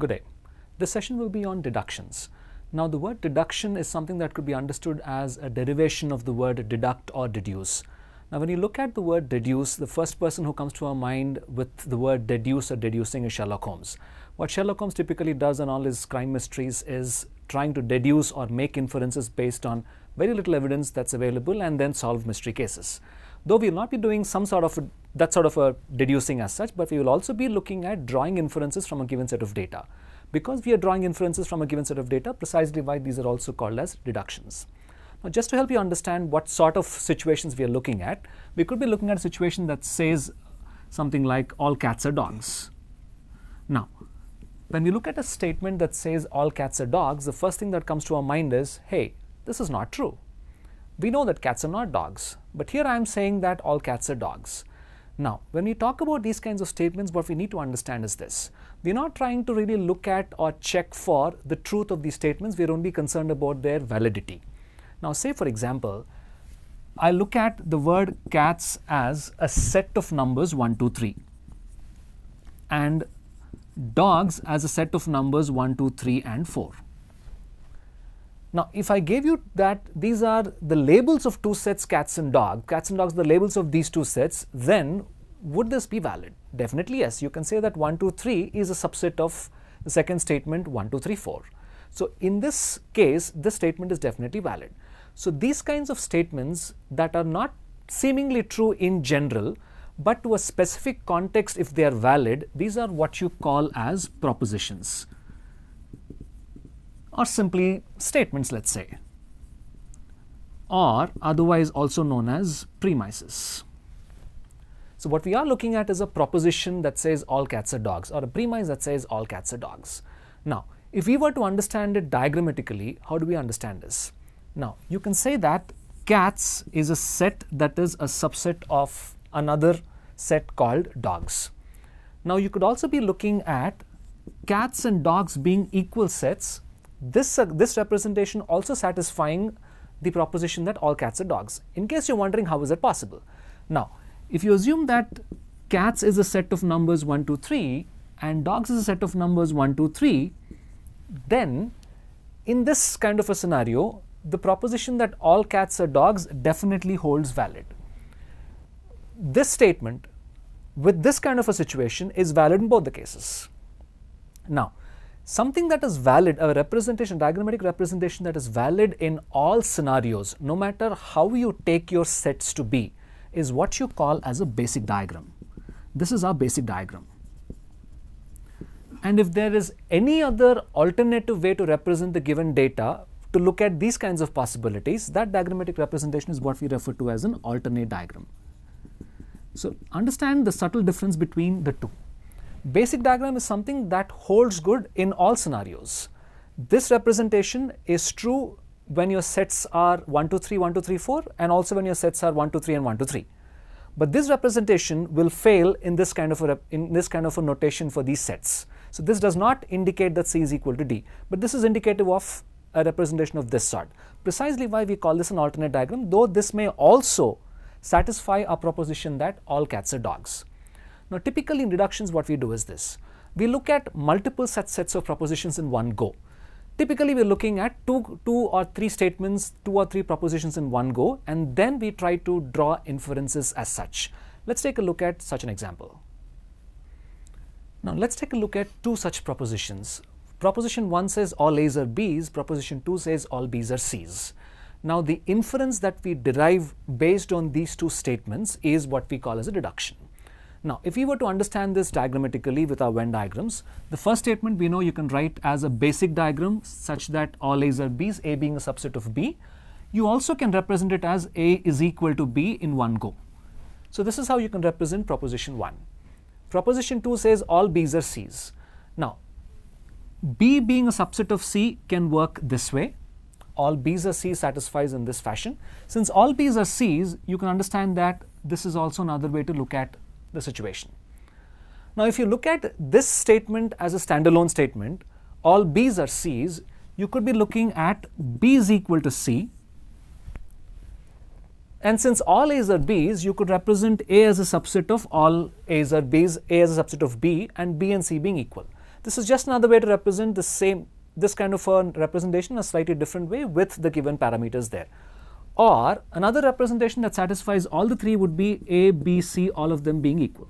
Good day. This session will be on deductions. Now the word deduction is something that could be understood as a derivation of the word deduct or deduce. Now when you look at the word deduce, the first person who comes to our mind with the word deduce or deducing is Sherlock Holmes. What Sherlock Holmes typically does in all his crime mysteries is trying to deduce or make inferences based on very little evidence that's available and then solve mystery cases though we will not be doing some sort of a, that sort of a deducing as such, but we will also be looking at drawing inferences from a given set of data. Because we are drawing inferences from a given set of data, precisely why these are also called as deductions. Now, just to help you understand what sort of situations we are looking at, we could be looking at a situation that says something like all cats are dogs. Now, when we look at a statement that says all cats are dogs, the first thing that comes to our mind is, hey, this is not true. We know that cats are not dogs. But here I am saying that all cats are dogs. Now, when we talk about these kinds of statements, what we need to understand is this. We're not trying to really look at or check for the truth of these statements. We're only concerned about their validity. Now, say for example, I look at the word cats as a set of numbers 1, 2, 3 and dogs as a set of numbers 1, 2, 3 and 4. Now, if I gave you that these are the labels of two sets cats and dogs, cats and dogs the labels of these two sets, then would this be valid? Definitely yes. You can say that 1, 2, 3 is a subset of the second statement 1, 2, 3, 4. So, in this case, this statement is definitely valid. So, these kinds of statements that are not seemingly true in general, but to a specific context if they are valid, these are what you call as propositions or simply statements, let's say, or otherwise also known as premises. So what we are looking at is a proposition that says all cats are dogs or a premise that says all cats are dogs. Now, if we were to understand it diagrammatically, how do we understand this? Now, you can say that cats is a set that is a subset of another set called dogs. Now, you could also be looking at cats and dogs being equal sets this, uh, this representation also satisfying the proposition that all cats are dogs. In case you're wondering how is it possible? Now, if you assume that cats is a set of numbers 1, 2, 3 and dogs is a set of numbers 1, 2, 3, then in this kind of a scenario, the proposition that all cats are dogs definitely holds valid. This statement with this kind of a situation is valid in both the cases. Now, something that is valid, a representation, diagrammatic representation that is valid in all scenarios, no matter how you take your sets to be, is what you call as a basic diagram. This is our basic diagram. And if there is any other alternative way to represent the given data to look at these kinds of possibilities, that diagrammatic representation is what we refer to as an alternate diagram. So understand the subtle difference between the two. Basic diagram is something that holds good in all scenarios. This representation is true when your sets are 1, 2, 3, 1, 2, 3, 4 and also when your sets are 1, 2, 3 and 1, 2, 3. But this representation will fail in this kind of a, in this kind of a notation for these sets. So this does not indicate that C is equal to D, but this is indicative of a representation of this sort. Precisely why we call this an alternate diagram, though this may also satisfy our proposition that all cats are dogs. Now, typically in reductions, what we do is this. We look at multiple such sets of propositions in one go. Typically, we're looking at two, two or three statements, two or three propositions in one go, and then we try to draw inferences as such. Let's take a look at such an example. Now, let's take a look at two such propositions. Proposition 1 says all A's are B's, proposition 2 says all B's are C's. Now, the inference that we derive based on these two statements is what we call as a deduction. Now, if we were to understand this diagrammatically with our Venn diagrams, the first statement we know you can write as a basic diagram such that all A's are B's, A being a subset of B. You also can represent it as A is equal to B in one go. So this is how you can represent proposition 1. Proposition 2 says all B's are C's. Now, B being a subset of C can work this way. All B's are C satisfies in this fashion. Since all B's are C's, you can understand that this is also another way to look at the situation. Now, if you look at this statement as a standalone statement, all B's are C's, you could be looking at B is equal to C. And since all A's are B's, you could represent A as a subset of all A's are B's, A as a subset of B, and B and C being equal. This is just another way to represent the same, this kind of a representation a slightly different way with the given parameters there. Or another representation that satisfies all the three would be A, B, C, all of them being equal.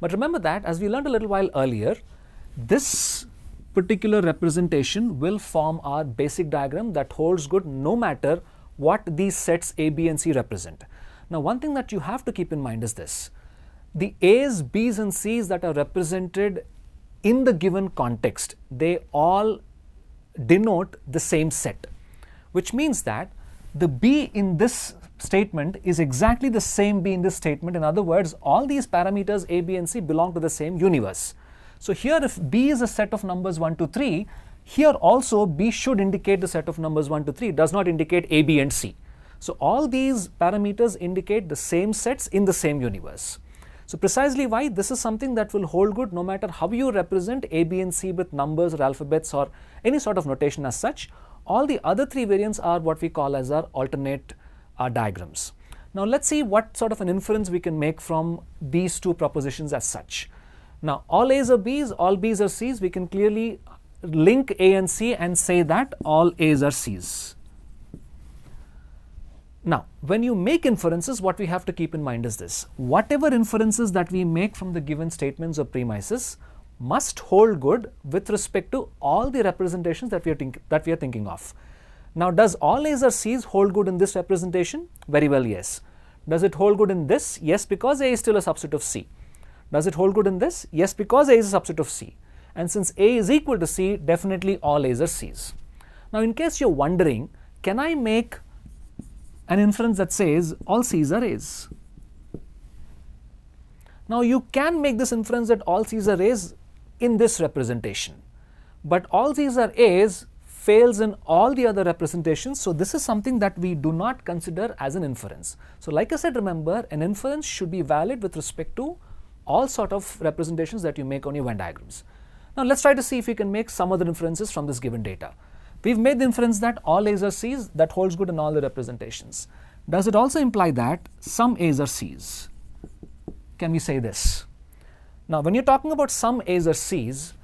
But remember that as we learned a little while earlier, this particular representation will form our basic diagram that holds good no matter what these sets A, B and C represent. Now one thing that you have to keep in mind is this. The A's, B's and C's that are represented in the given context, they all denote the same set which means that the B in this statement is exactly the same B in this statement. In other words, all these parameters A, B and C belong to the same universe. So here if B is a set of numbers 1 to 3, here also B should indicate the set of numbers 1 to 3, it does not indicate A, B and C. So all these parameters indicate the same sets in the same universe. So precisely why this is something that will hold good no matter how you represent A, B and C with numbers or alphabets or any sort of notation as such. All the other three variants are what we call as our alternate uh, diagrams. Now let's see what sort of an inference we can make from these two propositions as such. Now all A's are B's, all B's are C's, we can clearly link A and C and say that all A's are C's. Now, when you make inferences, what we have to keep in mind is this. Whatever inferences that we make from the given statements or premises, must hold good with respect to all the representations that we are, think, that we are thinking of. Now, does all laser C's hold good in this representation? Very well, yes. Does it hold good in this? Yes, because A is still a subset of C. Does it hold good in this? Yes, because A is a subset of C. And since A is equal to C, definitely all A's are C's. Now, in case you're wondering, can I make an inference that says all C's are A's? Now, you can make this inference that all C's are A's in this representation. But all these are A's fails in all the other representations. So, this is something that we do not consider as an inference. So, like I said remember an inference should be valid with respect to all sort of representations that you make on your Venn diagrams. Now, let us try to see if we can make some other inferences from this given data. We have made the inference that all A's are C's that holds good in all the representations. Does it also imply that some A's are C's? Can we say this? Now, when you're talking about some A's or C's,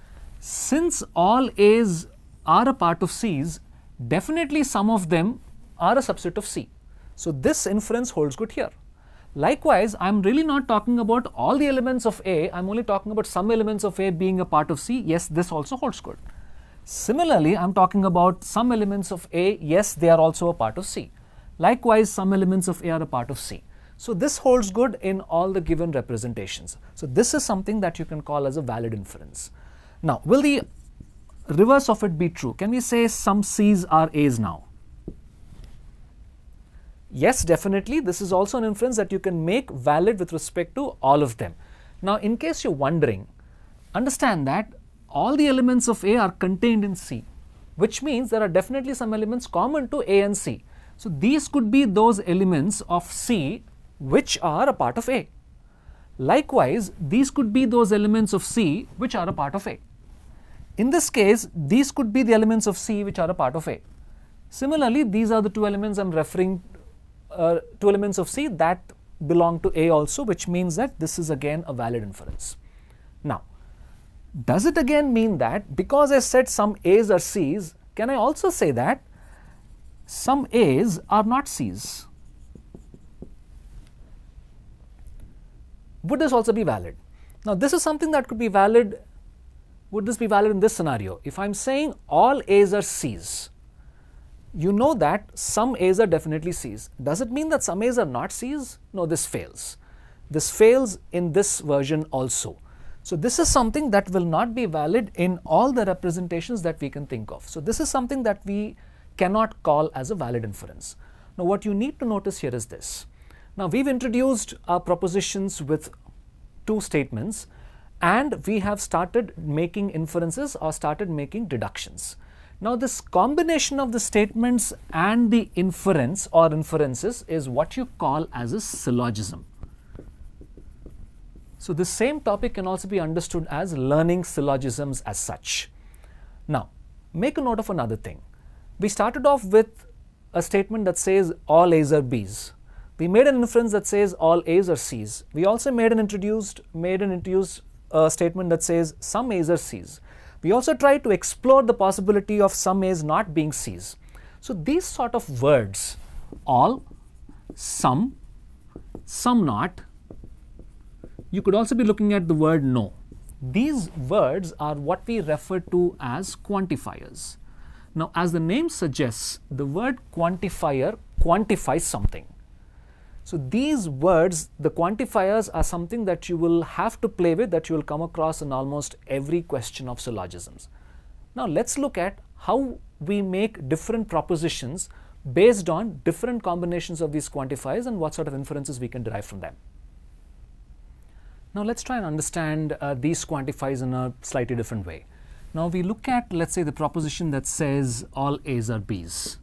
since all A's are a part of C's, definitely some of them are a subset of C. So, this inference holds good here. Likewise, I am really not talking about all the elements of A, I am only talking about some elements of A being a part of C. Yes, this also holds good. Similarly, I am talking about some elements of A, yes, they are also a part of C. Likewise, some elements of A are a part of C. So this holds good in all the given representations. So this is something that you can call as a valid inference. Now, will the reverse of it be true? Can we say some C's are A's now? Yes, definitely. This is also an inference that you can make valid with respect to all of them. Now, in case you're wondering, understand that all the elements of A are contained in C, which means there are definitely some elements common to A and C. So, these could be those elements of C which are a part of A. Likewise, these could be those elements of C which are a part of A. In this case, these could be the elements of C which are a part of A. Similarly, these are the two elements I am referring, uh, two elements of C that belong to A also, which means that this is again a valid inference. Now, does it again mean that because I said some A's are C's, can I also say that some A's are not C's? Would this also be valid? Now, this is something that could be valid. Would this be valid in this scenario? If I'm saying all A's are C's, you know that some A's are definitely C's. Does it mean that some A's are not C's? No, this fails. This fails in this version also. So this is something that will not be valid in all the representations that we can think of. So this is something that we cannot call as a valid inference. Now what you need to notice here is this. Now we've introduced our propositions with two statements and we have started making inferences or started making deductions. Now this combination of the statements and the inference or inferences is what you call as a syllogism. So this same topic can also be understood as learning syllogisms as such. Now make a note of another thing. We started off with a statement that says all A's are B's we made an inference that says all A's are C's. We also made an introduced, made an introduced uh, statement that says some A's are C's. We also tried to explore the possibility of some A's not being C's. So these sort of words, all, some, some not, you could also be looking at the word no. These words are what we refer to as quantifiers. Now, as the name suggests, the word quantifier quantifies something. So these words, the quantifiers are something that you will have to play with that you will come across in almost every question of syllogisms. Now let's look at how we make different propositions based on different combinations of these quantifiers and what sort of inferences we can derive from them. Now let's try and understand uh, these quantifiers in a slightly different way. Now we look at let's say the proposition that says all A's are B's.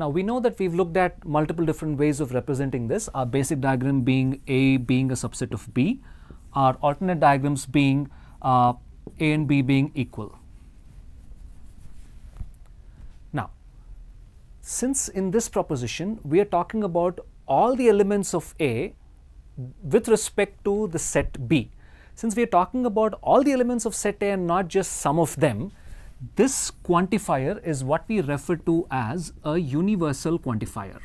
Now we know that we've looked at multiple different ways of representing this, our basic diagram being A being a subset of B, our alternate diagrams being uh, A and B being equal. Now, since in this proposition we are talking about all the elements of A with respect to the set B, since we are talking about all the elements of set A and not just some of them, this quantifier is what we refer to as a universal quantifier.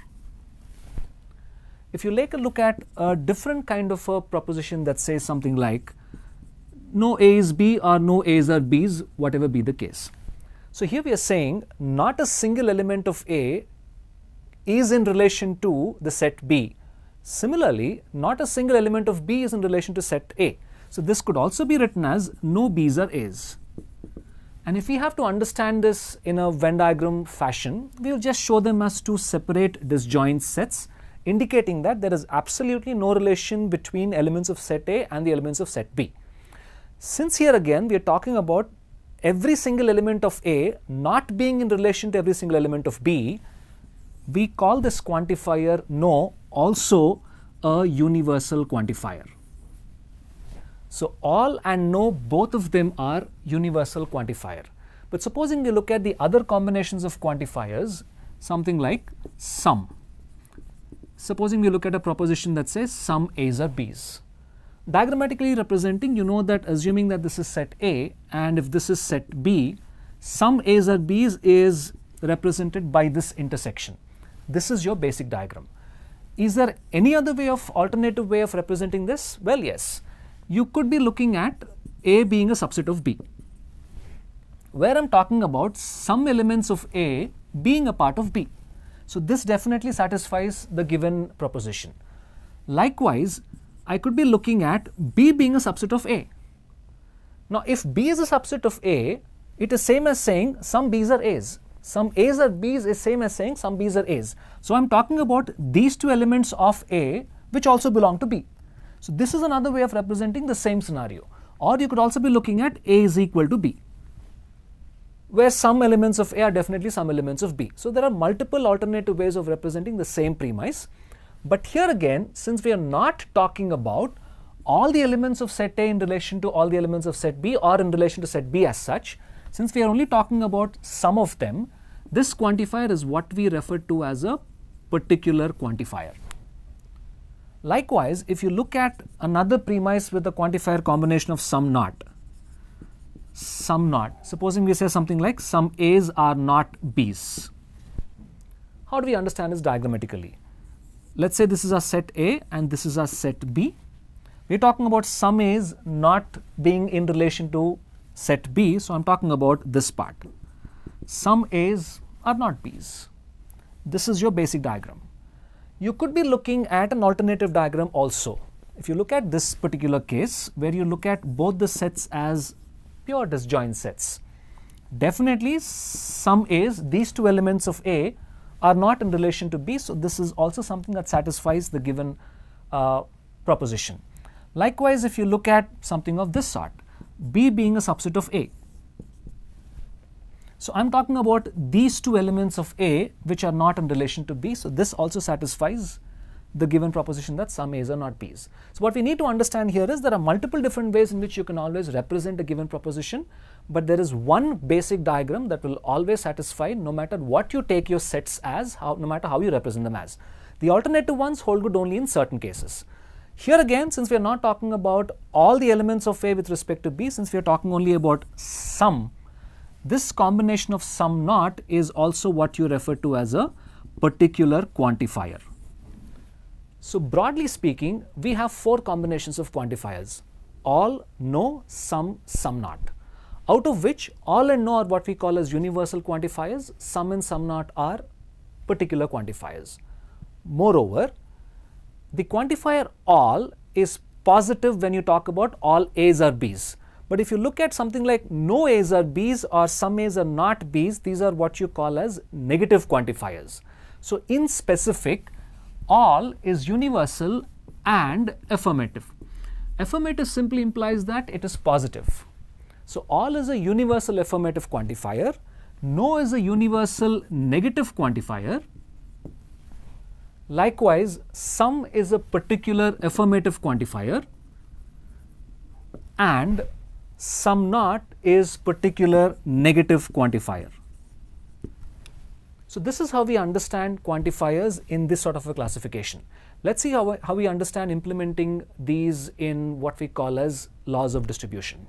If you take a look at a different kind of a proposition that says something like no A is B or no A's are B's, whatever be the case. So here we are saying not a single element of A is in relation to the set B. Similarly, not a single element of B is in relation to set A. So this could also be written as no B's are A's. And if we have to understand this in a Venn diagram fashion, we'll just show them as two separate disjoint sets, indicating that there is absolutely no relation between elements of set A and the elements of set B. Since here again, we are talking about every single element of A not being in relation to every single element of B, we call this quantifier no also a universal quantifier. So all and no, both of them are universal quantifier. But supposing we look at the other combinations of quantifiers, something like sum. Supposing we look at a proposition that says sum A's are B's. Diagrammatically representing, you know that assuming that this is set A and if this is set B, sum A's are B's is represented by this intersection. This is your basic diagram. Is there any other way of alternative way of representing this? Well, yes you could be looking at A being a subset of B, where I am talking about some elements of A being a part of B. So, this definitely satisfies the given proposition. Likewise, I could be looking at B being a subset of A. Now, if B is a subset of A, it is same as saying some B's are A's. Some A's are B's is same as saying some B's are A's. So, I am talking about these two elements of A which also belong to B. So this is another way of representing the same scenario. Or you could also be looking at A is equal to B, where some elements of A are definitely some elements of B. So there are multiple alternative ways of representing the same premise. But here again, since we are not talking about all the elements of set A in relation to all the elements of set B or in relation to set B as such, since we are only talking about some of them, this quantifier is what we refer to as a particular quantifier. Likewise, if you look at another premise with a quantifier combination of some not, some not, supposing we say something like some A's are not B's. How do we understand this diagrammatically? Let's say this is our set A and this is our set B. We're talking about some A's not being in relation to set B, so I'm talking about this part. Some A's are not B's. This is your basic diagram. You could be looking at an alternative diagram also. If you look at this particular case, where you look at both the sets as pure disjoint sets, definitely some A's, these two elements of A are not in relation to B, so this is also something that satisfies the given uh, proposition. Likewise, if you look at something of this sort, B being a subset of A, so I'm talking about these two elements of A which are not in relation to B. So this also satisfies the given proposition that some A's are not B's. So what we need to understand here is there are multiple different ways in which you can always represent a given proposition, but there is one basic diagram that will always satisfy no matter what you take your sets as, how, no matter how you represent them as. The alternative ones hold good only in certain cases. Here again, since we are not talking about all the elements of A with respect to B, since we are talking only about some this combination of sum naught is also what you refer to as a particular quantifier. So broadly speaking, we have four combinations of quantifiers, all, no, sum, sum naught, out of which all and no are what we call as universal quantifiers, sum and sum naught are particular quantifiers. Moreover, the quantifier all is positive when you talk about all A's or B's. But if you look at something like no A's are B's or some A's are not B's, these are what you call as negative quantifiers. So in specific, all is universal and affirmative. Affirmative simply implies that it is positive. So all is a universal affirmative quantifier. No is a universal negative quantifier. Likewise, some is a particular affirmative quantifier and sum naught is particular negative quantifier. So this is how we understand quantifiers in this sort of a classification. Let's see how, how we understand implementing these in what we call as laws of distribution.